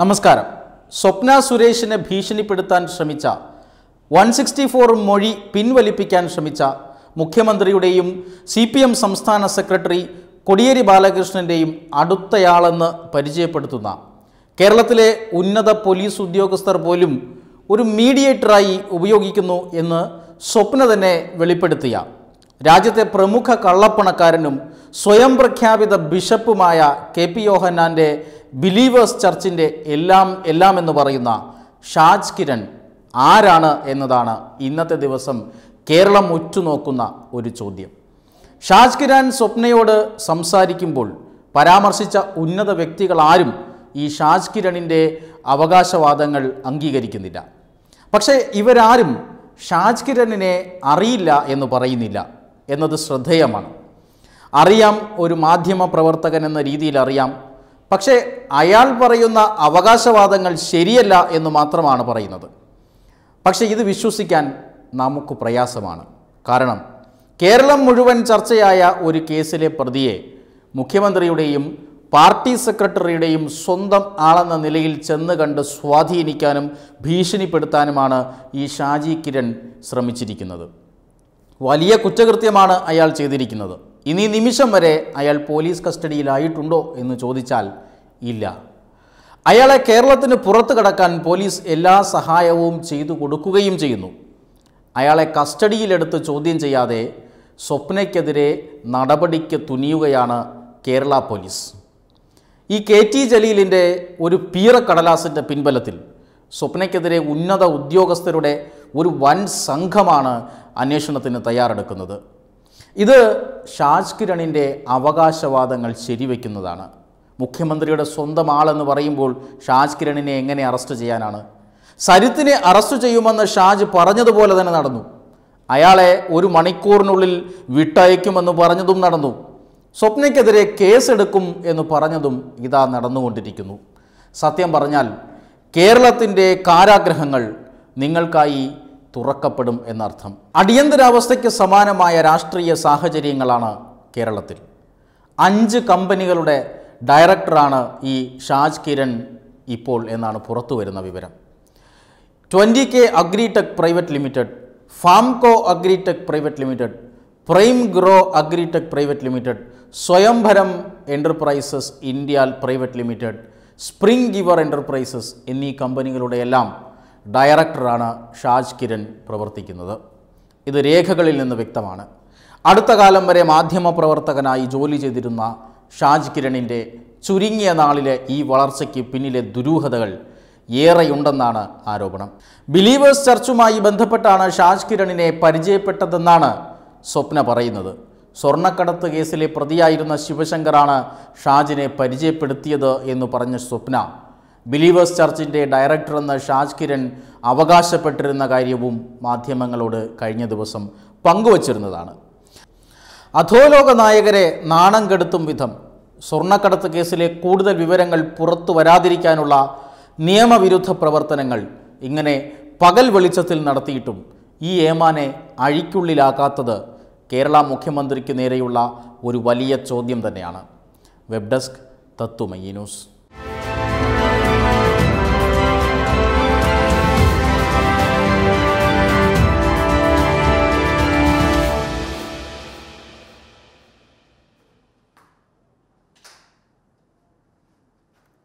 നമസ്കാരം സ്വപ്ന സുരേഷിനെ ഭീഷണിപ്പെടുത്താൻ ശ്രമിച്ച വൺ സിക്സ്റ്റി ഫോർ മൊഴി പിൻവലിപ്പിക്കാൻ ശ്രമിച്ച മുഖ്യമന്ത്രിയുടെയും സി പി എം സംസ്ഥാന സെക്രട്ടറി കൊടിയേരി ബാലകൃഷ്ണൻ്റെയും അടുത്തയാളെന്ന് പരിചയപ്പെടുത്തുന്ന കേരളത്തിലെ ഉന്നത പോലീസ് ഉദ്യോഗസ്ഥർ പോലും ഒരു മീഡിയേറ്ററായി ഉപയോഗിക്കുന്നു എന്ന് സ്വപ്ന തന്നെ വെളിപ്പെടുത്തിയ രാജ്യത്തെ പ്രമുഖ കള്ളപ്പണക്കാരനും സ്വയം പ്രഖ്യാപിത ബിഷപ്പുമായ കെ പി യോഹന്നാൻ്റെ ബിലീവേഴ്സ് ചർച്ചിൻ്റെ എല്ലാം എല്ലാം എന്ന് പറയുന്ന ഷാജ് കിരൺ ആരാണ് എന്നതാണ് ഇന്നത്തെ ദിവസം കേരളം ഉറ്റുനോക്കുന്ന ഒരു ചോദ്യം ഷാജ് കിരൺ സ്വപ്നയോട് സംസാരിക്കുമ്പോൾ പരാമർശിച്ച ഉന്നത വ്യക്തികൾ ആരും ഈ ഷാജ് കിരണിൻ്റെ അവകാശവാദങ്ങൾ അംഗീകരിക്കുന്നില്ല പക്ഷേ ഇവരാരും ഷാജ് കിരണിനെ അറിയില്ല എന്ന് പറയുന്നില്ല എന്നത് ശ്രദ്ധേയമാണ് അറിയാം ഒരു മാധ്യമ പ്രവർത്തകൻ എന്ന രീതിയിൽ അറിയാം പക്ഷേ അയാൾ പറയുന്ന അവകാശവാദങ്ങൾ ശരിയല്ല എന്ന് മാത്രമാണ് പറയുന്നത് പക്ഷേ ഇത് വിശ്വസിക്കാൻ നമുക്ക് പ്രയാസമാണ് കാരണം കേരളം മുഴുവൻ ചർച്ചയായ ഒരു കേസിലെ പ്രതിയെ മുഖ്യമന്ത്രിയുടെയും പാർട്ടി സെക്രട്ടറിയുടെയും സ്വന്തം ആളെന്ന നിലയിൽ ചെന്ന് കണ്ട് സ്വാധീനിക്കാനും ഭീഷണിപ്പെടുത്താനുമാണ് ഈ ഷാജി കിരൺ ശ്രമിച്ചിരിക്കുന്നത് വലിയ കുറ്റകൃത്യമാണ് അയാൾ ചെയ്തിരിക്കുന്നത് ഇനി നിമിഷം വരെ അയാൾ പോലീസ് കസ്റ്റഡിയിലായിട്ടുണ്ടോ എന്ന് ചോദിച്ചാൽ ഇല്ല അയാളെ കേരളത്തിന് പുറത്തു കടക്കാൻ പോലീസ് എല്ലാ സഹായവും ചെയ്തു കൊടുക്കുകയും ചെയ്യുന്നു അയാളെ കസ്റ്റഡിയിലെടുത്ത് ചോദ്യം ചെയ്യാതെ സ്വപ്നയ്ക്കെതിരെ നടപടിക്ക് തുനിയുകയാണ് കേരള പോലീസ് ഈ കെ ടി ജലീലിൻ്റെ ഒരു പീറക്കടലാസിൻ്റെ പിൻബലത്തിൽ സ്വപ്നയ്ക്കെതിരെ ഉന്നത ഉദ്യോഗസ്ഥരുടെ ഒരു വൻ സംഘമാണ് അന്വേഷണത്തിന് തയ്യാറെടുക്കുന്നത് ഇത് ഷാജ് കിരണിൻ്റെ അവകാശവാദങ്ങൾ ശരിവെക്കുന്നതാണ് മുഖ്യമന്ത്രിയുടെ സ്വന്തം ആളെന്ന് പറയുമ്പോൾ ഷാജ് കിരണിനെ എങ്ങനെ അറസ്റ്റ് ചെയ്യാനാണ് സരിത്തിനെ അറസ്റ്റ് ചെയ്യുമെന്ന് ഷാജ് പറഞ്ഞതുപോലെ തന്നെ നടന്നു അയാളെ ഒരു മണിക്കൂറിനുള്ളിൽ വിട്ടയക്കുമെന്ന് പറഞ്ഞതും നടന്നു സ്വപ്നയ്ക്കെതിരെ കേസെടുക്കും എന്ന് പറഞ്ഞതും ഇതാ നടന്നുകൊണ്ടിരിക്കുന്നു സത്യം പറഞ്ഞാൽ കേരളത്തിൻ്റെ കാരാഗ്രഹങ്ങൾ നിങ്ങൾക്കായി തുറക്കപ്പെടും എന്നർത്ഥം അടിയന്തരാവസ്ഥയ്ക്ക് സമാനമായ രാഷ്ട്രീയ സാഹചര്യങ്ങളാണ് കേരളത്തിൽ അഞ്ച് കമ്പനികളുടെ ഡയറക്ടറാണ് ഈ ഷാജ് കിരൺ ഇപ്പോൾ എന്നാണ് പുറത്തു വരുന്ന വിവരം twenty K agritech private limited Famco agritech private limited prime grow agritech private limited Swayambharam enterprises India private limited spring giver enterprises എന്നീ കമ്പനികളുടെ എല്ലാം ഡയറക്ടറാണ് ഷാജ് കിരൺ പ്രവർത്തിക്കുന്നത് ഇത് രേഖകളിൽ നിന്ന് വ്യക്തമാണ് അടുത്ത കാലം വരെ മാധ്യമപ്രവർത്തകനായി ജോലി ചെയ്തിരുന്ന ഷാജ് കിരണിൻ്റെ ചുരുങ്ങിയ നാളിലെ ഈ വളർച്ചയ്ക്ക് പിന്നിലെ ദുരൂഹതകൾ ഏറെയുണ്ടെന്നാണ് ആരോപണം ബിലീവേഴ്സ് ചർച്ചുമായി ബന്ധപ്പെട്ടാണ് ഷാജ് കിരണിനെ പരിചയപ്പെട്ടതെന്നാണ് സ്വപ്ന പറയുന്നത് സ്വർണ്ണക്കടത്ത് കേസിലെ പ്രതിയായിരുന്ന ശിവശങ്കറാണ് ഷാജിനെ പരിചയപ്പെടുത്തിയത് എന്ന് പറഞ്ഞ സ്വപ്ന ബിലീവേഴ്സ് ചർച്ചിൻ്റെ ഡയറക്ടർ എന്ന ഷാജ് കിരൺ അവകാശപ്പെട്ടിരുന്ന കാര്യവും മാധ്യമങ്ങളോട് കഴിഞ്ഞ ദിവസം പങ്കുവച്ചിരുന്നതാണ് അധോലോക നായകരെ നാണം കെടുത്തും വിധം സ്വർണ്ണക്കടത്ത് കേസിലെ കൂടുതൽ വിവരങ്ങൾ പുറത്തു വരാതിരിക്കാനുള്ള നിയമവിരുദ്ധ പ്രവർത്തനങ്ങൾ ഇങ്ങനെ പകൽ വെളിച്ചത്തിൽ നടത്തിയിട്ടും ഈ ഏമാനെ അഴിക്കുള്ളിലാക്കാത്തത് കേരള മുഖ്യമന്ത്രിക്ക് നേരെയുള്ള ഒരു വലിയ ചോദ്യം തന്നെയാണ് വെബ് ഡെസ്ക് തത്വമയി ന്യൂസ്